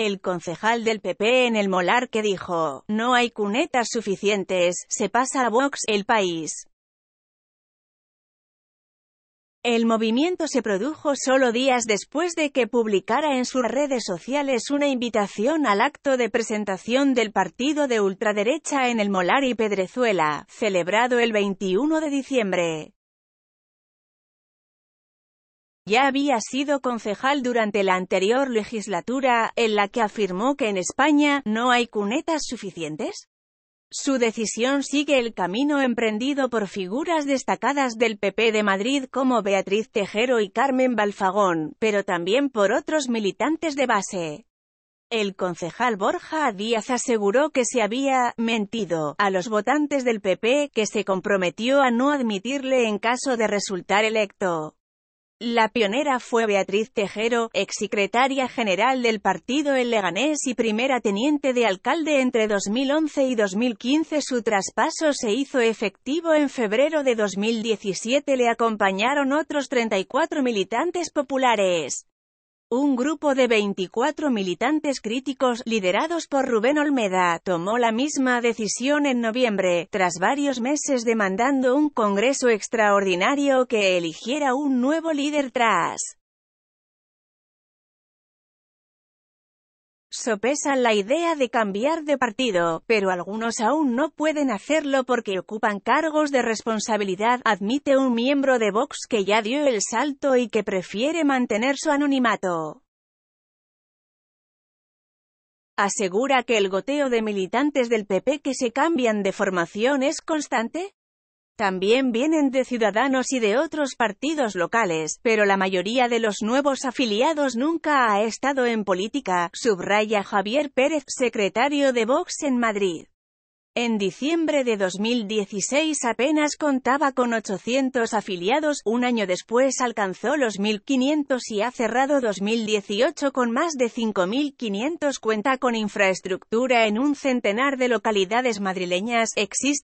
El concejal del PP en el Molar que dijo, no hay cunetas suficientes, se pasa a Vox, el país. El movimiento se produjo solo días después de que publicara en sus redes sociales una invitación al acto de presentación del partido de ultraderecha en el Molar y Pedrezuela, celebrado el 21 de diciembre. Ya había sido concejal durante la anterior legislatura, en la que afirmó que en España no hay cunetas suficientes. Su decisión sigue el camino emprendido por figuras destacadas del PP de Madrid como Beatriz Tejero y Carmen Balfagón, pero también por otros militantes de base. El concejal Borja Díaz aseguró que se había «mentido» a los votantes del PP, que se comprometió a no admitirle en caso de resultar electo. La pionera fue Beatriz Tejero, exsecretaria general del partido El Leganés y primera teniente de alcalde entre 2011 y 2015. Su traspaso se hizo efectivo en febrero de 2017. Le acompañaron otros 34 militantes populares. Un grupo de 24 militantes críticos, liderados por Rubén Olmeda, tomó la misma decisión en noviembre, tras varios meses demandando un congreso extraordinario que eligiera un nuevo líder tras sopesan la idea de cambiar de partido, pero algunos aún no pueden hacerlo porque ocupan cargos de responsabilidad, admite un miembro de Vox que ya dio el salto y que prefiere mantener su anonimato asegura que el goteo de militantes del PP que se cambian de formación es constante? También vienen de Ciudadanos y de otros partidos locales, pero la mayoría de los nuevos afiliados nunca ha estado en política, subraya Javier Pérez, secretario de Vox en Madrid. En diciembre de 2016 apenas contaba con 800 afiliados, un año después alcanzó los 1.500 y ha cerrado 2018 con más de 5.500. Cuenta con infraestructura en un centenar de localidades madrileñas, existe